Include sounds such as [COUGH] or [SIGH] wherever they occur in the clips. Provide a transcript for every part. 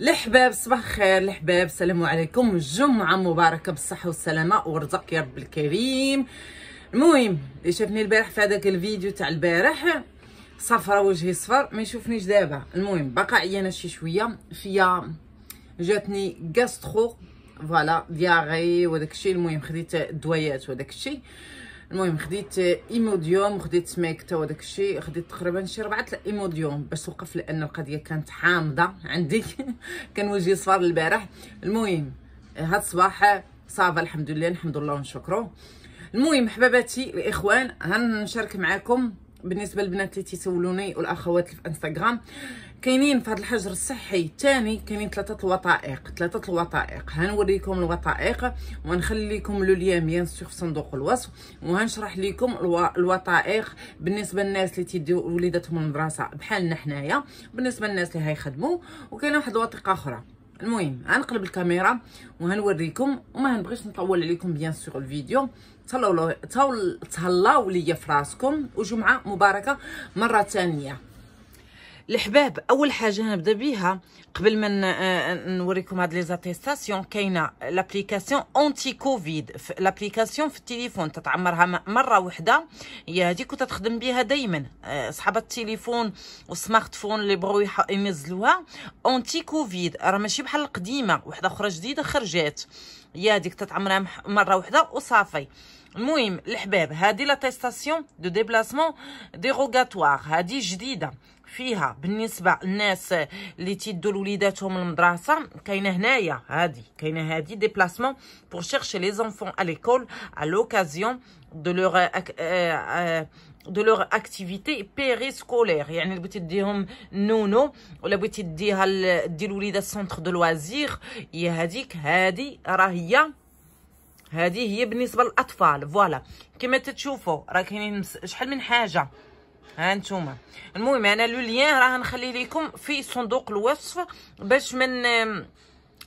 الحباب صباح الخير الحباب السلام عليكم جمعه مباركه بالصحه والسلامه ورزق يا رب الكريم المهم اللي شافني البارح في هذاك الفيديو تاع البارح صفرا وجهي صفر ما يشوفنيش دابا المهم بقى عيانه شي شويه فيا جاتني غاسترو فوالا دياغي وداك الشيء المهم خديت الدوايات وداك الشيء المهم خديت ايموديوم وخديت سميكتا وداك الشيء خديت تقريبا شي ربعه ايموديوم باش توقف لان القضيه كانت حامضه عندي [LAUGHS] كان وجهي صفار البارح المهم هاد الصباح صافا الحمد لله نحمد الله ونشكره المهم حباباتي الاخوان غنشارك معاكم بالنسبه للبنات اللي تيسولوني والاخوات في انستغرام كاينين في هذا الحجر الصحي الثاني كاينين ثلاثه الوثائق ثلاثه الوثائق هنوريكم الوثائق وغنخلي لكم لو ليام بيان سور في صندوق الوصف وهنشرح لكم الوثائق بالنسبه للناس اللي تيديو وليداتهم المدرسه بحالنا حنايا بالنسبه للناس اللي هيخدموا وكاينه واحد الوثيقه اخرى المهم غنقلب الكاميرا وغنوريكم وما هنبغيش نطول عليكم بيان سور الفيديو تهلاو تهلاو ليا فراسكم وجمعه مباركه مره ثانيه الحباب اول حاجه نبدا بها قبل ما آه، آه، نوريكم هاد لي زاتيستاسيون كاينه لابليكاسيون اونتي كوفيد لابليكاسيون في التليفون تتعمرها مره وحده هي هذيك وتخدم بها دائما آه، صحاب التليفون والسمارت فون اللي بغاو ينزلوها اونتي كوفيد راه ماشي بحال القديمه وحده اخرى جديده خرجات يا ديك مح... مره وحده وصافي المهم الحباب هذه لا تيستاسيون دو ديبلاسمون ديروغاتوار هذه جديده فيها بالنسبه للناس اللي تيدوا لوليداتهم المدرسه كاينه هنايا هذه كاينه هذه ديبلاسمون بور شيرشي لي زونفون ا ليكول ا لوكازيون دو لوغ دو لوغ اكتيفيتي بيري سكولير يعني اللي بغيتي ديهم نونو ولا بغيتي ديها دي الوليدات سونتر دو لوازير هي هذيك هادي راه هي هذه هي بالنسبه للاطفال فوالا كما تتشوفوا راه كاينين شحال من حاجه ها نتوما المهم انا لو ليان راه نخلي لكم في صندوق الوصف باش من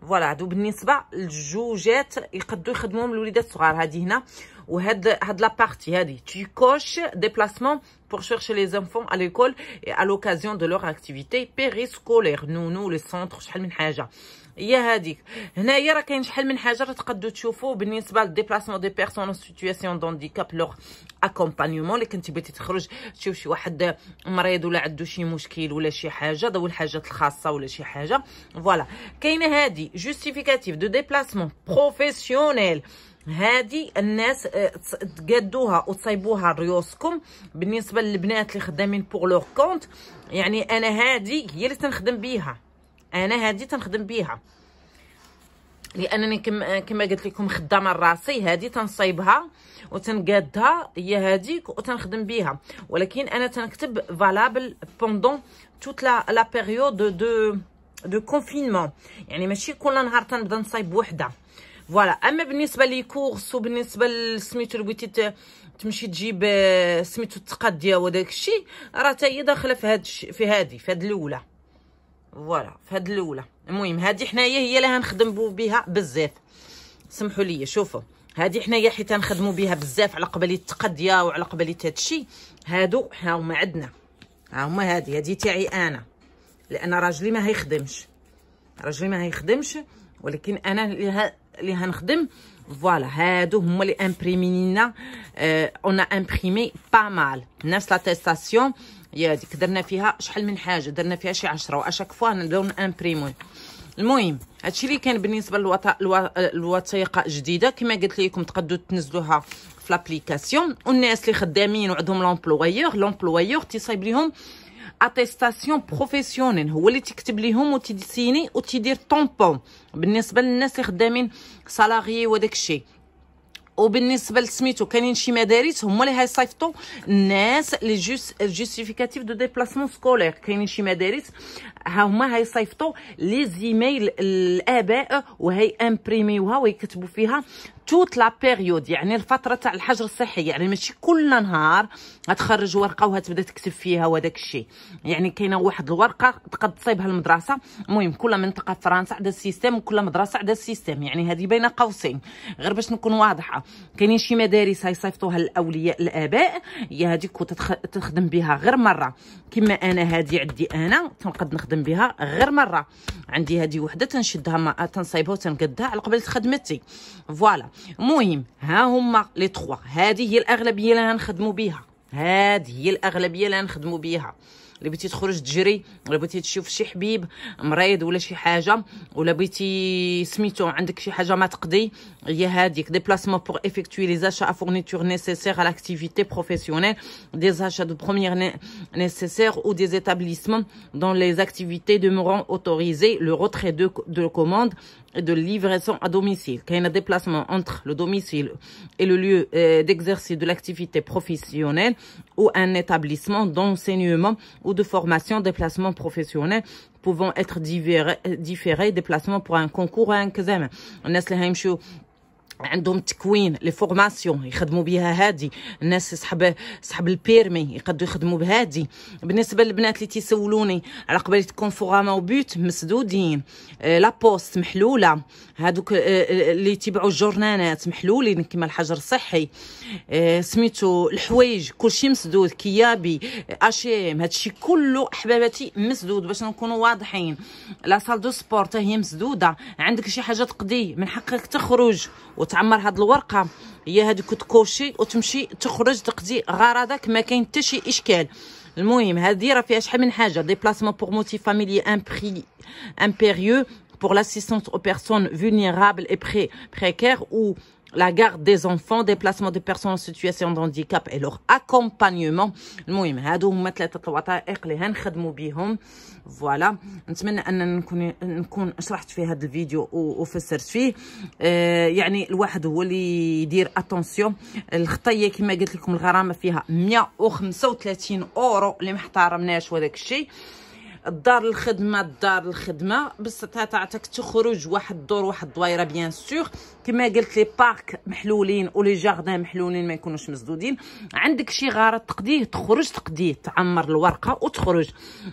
Voilà, فوالا هادو بالنسبه للجوجات يقدروا يخدموهم الوليدات الصغار هادي هنا وهاد cette لابارتي هادي tu coches déplacement pour chercher les enfants à l'école et à l'occasion de leur activité périscolaire nous nous le centre شحال من حاجه هي هذيك هنايا راه كاين شحال من حاجه راه تقدروا تشوفوا بالنسبه للديبلاسمون دي بيرسون سيتوياسيون دونديكاب لوغ اكومبانيومون اللي كنتي بغيتي تخرج تشوف شي واحد مريض ولا عنده شي مشكل ولا شي حاجه ذوي الحاجات الخاصه ولا شي حاجه فوالا كاينه هادي جوستيفيكاتيف دو ديبلاسمون بروفيسيونيل هادي الناس آه، تقادوها وتصايبوها ريوسكم بالنسبه للبنات اللي خدامين بوغ لوغ كونت يعني انا هادي هي اللي تنخدم بيها انا هادي تنخدم بيها لانني كما كم قلت لكم خدامه راسي هادي تنصايبها وتنقادها هي هذيك وتنخدم بها ولكن انا تنكتب فالابل بوندون توت لا لا بيريود دو دو كونفينمون يعني ماشي كل نهار تنبدا نصايب وحده فوالا اما بالنسبه لي كورس وبالنسبه لسميتو بغيتي تمشي تجيب آه، سميتو التقاد ديالو داكشي راه حتى هي داخله في هاد في هادي في هاد الاولى فوالا فهاد الاولى المهم هادي حنايا هي اللي غنخدموا بها بزاف سمحوا لي شوفوا هادي حنايا حيت غنخدموا بها بزاف على قبل التقضيه وعلى قبل هادشي هادو ها هما عندنا ها هما هادي هادي تاعي انا لان راجلي ما هيخدمش راجلي ما هيخدمش ولكن انا اللي هنخدم فوالا هادو هما اللي امبريمينا لنا اون امبريمي با مال نفس لاتيستاسيون هذيك درنا فيها شحال من حاجه درنا فيها شي 10 واشاك فوا نبداو امبريمون المهم هادشي اللي كان بالنسبه للوط... الو... الوثيقه جديده كما قلت لكم تقدروا تنزلوها في لابليكاسيون والناس اللي خدامين وعندهم لومبلويور لومبلويور تيصايب ليهم اتيستاسيون بروفيسيونيل هو اللي تكتب ليهم وتديسيني وتدير طومبون بالنسبه للناس اللي خدامين سالاري وداك الشيء وبالنسبه لسميتو كاينين شي مدارس هما اللي هيصيفطوا الناس لي جوست جوستيفيكاتيف دو ديبلاسمون سكولير كاينين شي مدارس ها هما هيصيفطوا لي زيميل الاباء وهي امبريميوها ويكتبوا فيها توت لا بيريود يعني الفتره تاع الحجر الصحي يعني ماشي كل نهار هتخرج ورقه وهتبدا تكتب فيها وداك الشيء يعني كاينه واحد الورقه تقد تصيبها المدرسه المهم كل منطقه في فرنسا عندها السيستم وكل مدرسه عندها السيستم يعني هذه بين قوسين غير باش نكون واضحه كاينين شي مدارس هيصيفطوها للاولياء الاباء هي هذيك تخدم بها غير مره كما انا هذه عندي انا تنقد نخدم نخدم بها غير مره عندي هذه وحده تنشدها ما تنصايبها وتنقدها على قبل خدمتي فوالا المهم ها هما لي تخوا هذه هي الاغلبيه اللي غنخدموا بها هذه هي الاغلبيه اللي غنخدموا بها le les les petits déplacements pour effectuer les achats à fournitures nécessaires à l'activité professionnelle des achats de première nécessaires ou des établissements dont les activités demeurant autorisées le retrait de commande de livraison à domicile, qu'il y a un déplacement entre le domicile et le lieu euh, d'exercice de l'activité professionnelle ou un établissement d'enseignement ou de formation, déplacement professionnel pouvant être euh, différés, déplacement pour un concours ou un examen. عندهم تكوين لي فورماسيون يخدموا بها هادي الناس صحاب صحاب البيرمي يقدروا يخدموا بهادي بالنسبه للبنات اللي تيسولوني على قبل تكون كونفوراما وبيوت مسدودين آه، لا لابوست محلوله هادوك آه، آه، اللي تبعوا الجورنانات محلولين كما الحجر الصحي سميتو الحوايج كلشي مسدود كيابي اشيم هادشي كله احباباتي مسدود باش نكونوا واضحين لا سال دو سبور هي مسدوده عندك شي حاجه تقضي من حقك تخرج وتعمر هاد الورقه هي هذيك تكوشي وتمشي تخرج تقضي غرضك ما كاين حتى شي اشكال المهم هذه راه فيها شحال من حاجه ديبلاسمون بور موتيف فاميلي ان بري امبيريو pour l'assistance aux personnes vulnérables et pré précaires ou la garde des enfants déplacement des personnes en situation de handicap et leur accompagnement المهم هادو هما ثلاثه الوثائق اللي غنخدموا بهم فوالا نتمنى ان نكون نكون شرحت في هذا الفيديو وفسرت فيه يعني الواحد هو اللي يدير اتونسيون الخطيه كما قلت لكم الغرامه فيها 135 اورو اللي ما احترمناش وداك الشيء الدار الخدمه الدار الخدمه بس تعطيك تخرج واحد الدور واحد الدويره بيان سور كما قلت لي بارك محلولين ولي جاردان محلولين ما يكونوش مسدودين عندك شي غرض تقضيه تخرج تقضيه تعمر الورقه وتخرج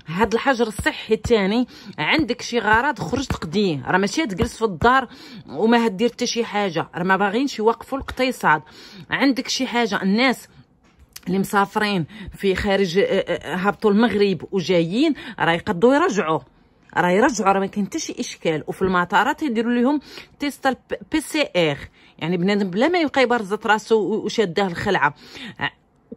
هاد الحجر الصحي الثاني عندك شي غرض خرج تقضيه راه ماشي تجلس في الدار وما هدير حتى شي حاجه راه ما باغينش يوقفوا الاقتصاد عندك شي حاجه الناس اللي مسافرين في خارج هبطوا آه، آه، آه، المغرب وجايين راه يقدوا يرجعوا راه يرجعوا راه ما كاين حتى شي اشكال وفي المطارات يديروا لهم تيست بي سي ار يعني بنادم بلا ما يبقى يبرزط راسو وشاده الخلعه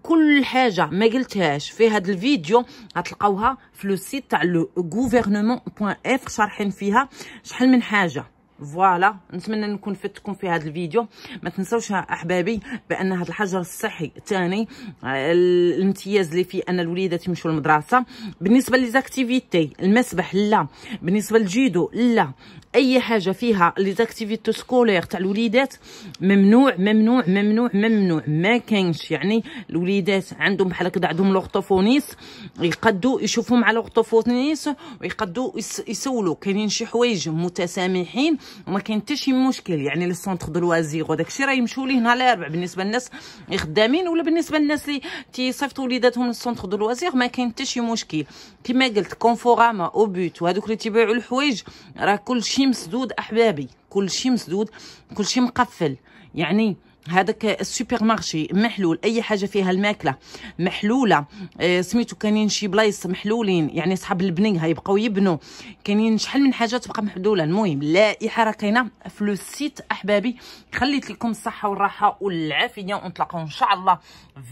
كل حاجه ما قلتهاش في هذا الفيديو غتلقاوها في لو سيت تاع لو غوفرنمون بوين اف شارحين فيها شحال من حاجه فوالا نتمنى نكون فدتكم في هذا الفيديو ما تنسوش احبابي بان هذا الحجر الصحي الثاني الامتياز اللي فيه ان الوليدات يمشوا للمدرسه بالنسبه ليزاكتيفيتي المسبح لا بالنسبه للجيدو لا اي حاجه فيها ليزاكتيفيتي سكولير تاع الوليدات ممنوع ممنوع ممنوع ممنوع ما كاينش يعني الوليدات عندهم بحال هكذا عندهم لوغطوفونيس يقدوا يشوفوا مع لوغطوفونيس ويقدوا يسولوا كاينين شي حوايج متسامحين وما كاين حتى شي مشكل يعني لي سونتر دو لوازير وداك الشيء راه يمشيو ليه نهار الاربع بالنسبه للناس اللي خدامين ولا بالنسبه للناس اللي تيصيفطوا وليداتهم للسونتر دو لوازير ما كاين حتى شي مشكل كما قلت كونفوراما بوت وهذوك اللي تيبيعوا الحوايج راه كلشي مسدود احبابي كل شيء مسدود كل شيء مقفل يعني هذاك السوبر مارشي محلول اي حاجه فيها الماكله محلوله آه، سميتو كاينين شي بلايص محلولين يعني صحاب البنينها يبقاو يبنوا كاينين شحال من حاجه تبقى محلوله المهم لا راه كاينه في لو سيت احبابي خليت لكم الصحه والراحه والعافيه ونتلاقاو ان شاء الله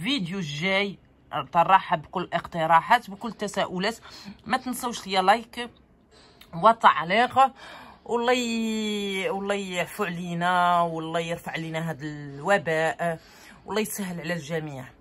فيديو جاي ترحب بكل اقتراحات بكل تساؤلات ما تنسوش ليا لايك وتعليق والله ي... والله يعفو علينا والله يرفع علينا هذا الوباء والله يسهل على الجميع